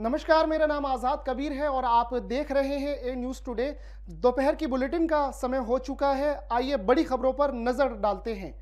नमस्कार मेरा नाम आज़ाद कबीर है और आप देख रहे हैं ए न्यूज़ टुडे दोपहर की बुलेटिन का समय हो चुका है आइए बड़ी खबरों पर नज़र डालते हैं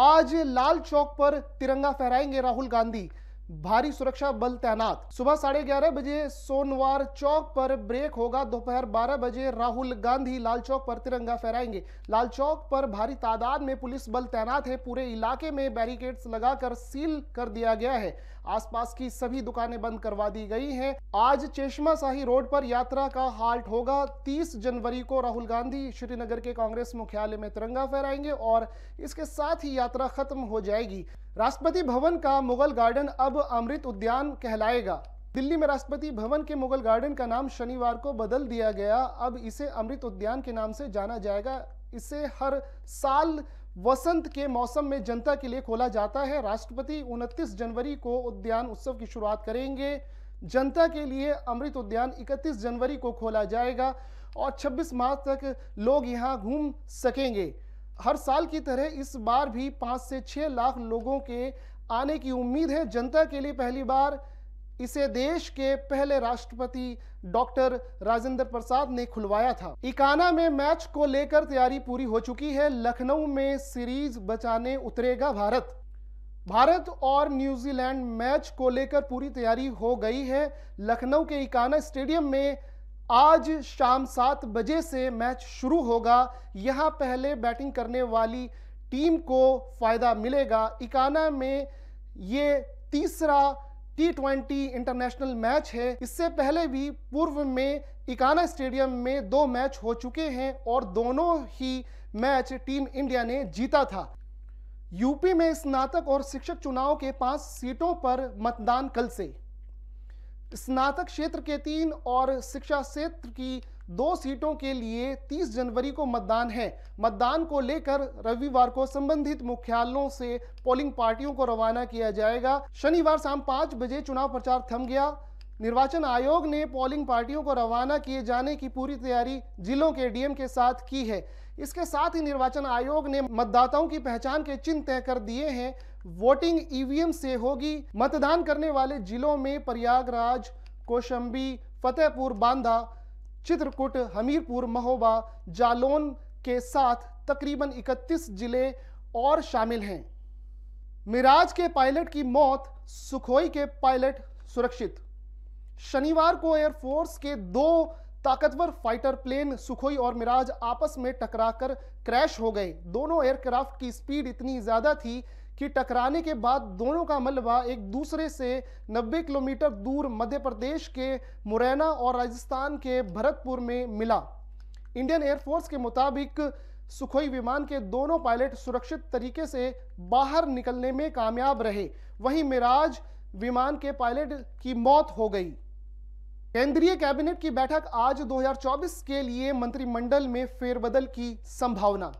आज लाल चौक पर तिरंगा फहराएंगे राहुल गांधी भारी सुरक्षा बल तैनात सुबह साढ़े ग्यारह बजे सोनवार चौक पर ब्रेक होगा दोपहर बारह बजे राहुल गांधी लाल चौक पर तिरंगा फहराएंगे लाल चौक पर भारी तादाद में पुलिस बल तैनात है पूरे इलाके में बैरिकेड्स लगाकर सील कर दिया गया है आसपास की सभी दुकानें बंद करवा दी गई हैं आज चेशमा शाही रोड पर यात्रा का हाल्ट होगा तीस जनवरी को राहुल गांधी श्रीनगर के कांग्रेस मुख्यालय में तिरंगा फहराएंगे और इसके साथ ही यात्रा खत्म हो जाएगी राष्ट्रपति भवन का मुगल गार्डन अब अमृत उद्यान कहलाएगा दिल्ली में राष्ट्रपति भवन के मुगल गार्डन का नाम शनिवार को बदल दिया गया अब इसे अमृत उद्यान के नाम से जाना जाएगा इसे हर साल वसंत के मौसम में जनता के लिए खोला जाता है राष्ट्रपति 29 जनवरी को उद्यान उत्सव की शुरुआत करेंगे जनता के लिए अमृत उद्यान 31 जनवरी को खोला जाएगा और 26 मार्च तक लोग यहाँ घूम सकेंगे हर साल की तरह इस बार भी पाँच से छः लाख लोगों के आने की उम्मीद है जनता के लिए पहली बार इसे देश के पहले राष्ट्रपति डॉक्टर राजेंद्र प्रसाद ने खुलवाया था इकाना में मैच को लेकर तैयारी पूरी हो चुकी है लखनऊ में सीरीज बचाने उतरेगा भारत भारत और न्यूजीलैंड मैच को लेकर पूरी तैयारी हो गई है लखनऊ के इकाना स्टेडियम में आज शाम सात बजे से मैच शुरू होगा यहाँ पहले बैटिंग करने वाली टीम को फ़ायदा मिलेगा इकाना में ये तीसरा टी ट्वेंटी इंटरनेशनल मैच है इससे पहले भी पूर्व में इकाना स्टेडियम में दो मैच हो चुके हैं और दोनों ही मैच टीम इंडिया ने जीता था यूपी में स्नातक और शिक्षक चुनाव के पांच सीटों पर मतदान कल से स्नातक क्षेत्र के तीन और शिक्षा क्षेत्र की दो सीटों के लिए 30 जनवरी को मतदान है मतदान को लेकर रविवार को संबंधित मुख्यालयों से पोलिंग पार्टियों को रवाना किया जाएगा शनिवार शाम पाँच बजे चुनाव प्रचार थम गया निर्वाचन आयोग ने पोलिंग पार्टियों को रवाना किए जाने की पूरी तैयारी जिलों के डीएम के साथ की है इसके साथ ही निर्वाचन आयोग ने मतदाताओं की पहचान के चिन्ह तय कर दिए हैं वोटिंग ईवीएम से होगी मतदान करने वाले जिलों में प्रयागराज कोशंबी फतेहपुर बांदा चित्रकूट हमीरपुर महोबा जालौन के साथ तकरीबन 31 जिले और शामिल हैं मिराज के पायलट की मौत सुखोई के पायलट सुरक्षित शनिवार को एयरफोर्स के दो ताकतवर फाइटर प्लेन सुखोई और मिराज आपस में टकराकर क्रैश हो गए दोनों एयरक्राफ्ट की स्पीड इतनी ज़्यादा थी कि टकराने के बाद दोनों का मलबा एक दूसरे से 90 किलोमीटर दूर मध्य प्रदेश के मुरैना और राजस्थान के भरतपुर में मिला इंडियन एयरफोर्स के मुताबिक सुखोई विमान के दोनों पायलट सुरक्षित तरीके से बाहर निकलने में कामयाब रहे वहीं मिराज विमान के पायलट की मौत हो गई केंद्रीय कैबिनेट की बैठक आज 2024 के लिए मंत्रिमंडल में फेरबदल की संभावना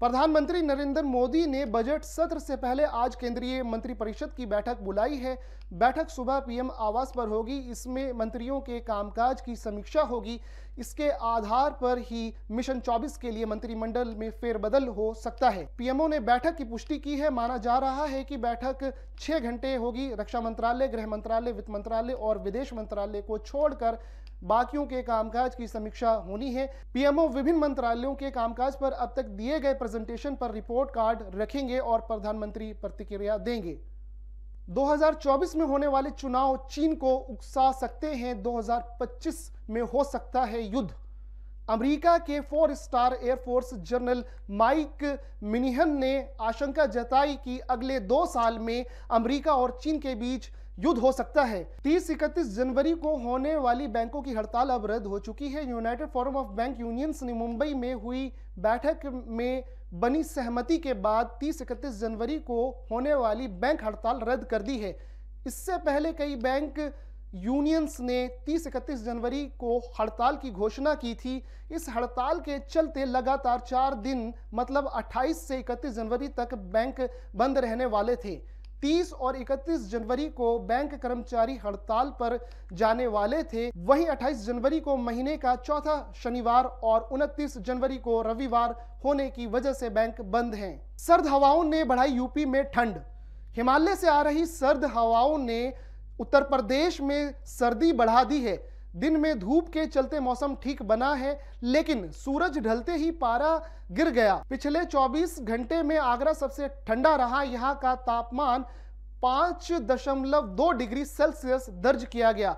प्रधानमंत्री नरेंद्र मोदी ने बजट सत्र से पहले आज केंद्रीय मंत्रिपरिषद की बैठक बुलाई है बैठक सुबह पीएम आवास पर होगी इसमें मंत्रियों के कामकाज की समीक्षा होगी इसके आधार पर ही मिशन 24 के लिए मंत्रिमंडल में फेरबदल हो सकता है पीएमओ ने बैठक की पुष्टि की है माना जा रहा है कि बैठक छह घंटे होगी रक्षा मंत्रालय गृह मंत्रालय वित्त मंत्रालय और विदेश मंत्रालय को छोड़कर बाकियों के कामकाज की समीक्षा होनी है पीएमओ विभिन्न मंत्रालयों के कामकाज पर अब तक दिए गए प्रेजेंटेशन पर रिपोर्ट कार्ड रखेंगे और प्रधानमंत्री प्रतिक्रिया देंगे 2024 में होने वाले चुनाव चीन को उकसा सकते हैं 2025 में हो सकता है युद्ध अमेरिका के four star air force general Mike Minihan ने आशंका जताई कि अगले दो साल में अमेरिका और चीन के बीच युद्ध हो सकता है 30 इकतीस जनवरी को होने वाली बैंकों की हड़ताल अब रद्द हो चुकी है United Forum of Bank Unions ने मुंबई में हुई बैठक में बनी सहमति के बाद 30 इकतीस जनवरी को होने वाली बैंक हड़ताल रद्द कर दी है इससे पहले कई बैंक यूनियंस ने 30 इकतीस जनवरी को हड़ताल की घोषणा की थी इस हड़ताल के चलते लगातार चार दिन मतलब 28 से 31 जनवरी तक बैंक बंद रहने वाले थे 30 और 31 जनवरी को बैंक कर्मचारी हड़ताल पर जाने वाले थे वहीं 28 जनवरी को महीने का चौथा शनिवार और 29 जनवरी को रविवार होने की वजह से बैंक बंद हैं सर्द हवाओं ने बढ़ाई यूपी में ठंड हिमालय से आ रही सर्द हवाओं ने उत्तर प्रदेश में सर्दी बढ़ा दी है दिन में धूप के चलते मौसम ठीक बना है लेकिन सूरज ढलते ही पारा गिर गया पिछले 24 घंटे में आगरा सबसे ठंडा रहा यहाँ का तापमान 5.2 दशमलव दो डिग्री सेल्सियस दर्ज किया गया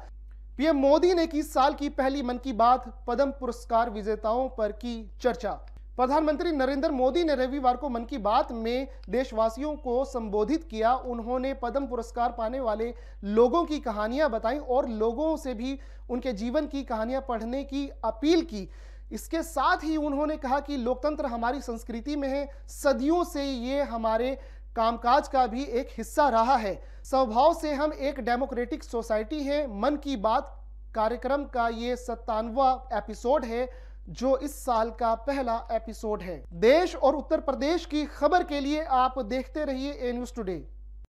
पीएम मोदी ने की साल की पहली मन की बात पद्म पुरस्कार विजेताओं पर की चर्चा प्रधानमंत्री नरेंद्र मोदी ने रविवार को मन की बात में देशवासियों को संबोधित किया उन्होंने पद्म पुरस्कार पाने वाले लोगों की कहानियां बताई और लोगों से भी उनके जीवन की कहानियां पढ़ने की अपील की इसके साथ ही उन्होंने कहा कि लोकतंत्र हमारी संस्कृति में है सदियों से ये हमारे कामकाज का भी एक हिस्सा रहा है स्वभाव से हम एक डेमोक्रेटिक सोसाइटी है मन की बात कार्यक्रम का ये सत्तानवा एपिसोड है जो इस साल का पहला एपिसोड है देश और उत्तर प्रदेश की खबर के लिए आप देखते रहिए ए न्यूज टुडे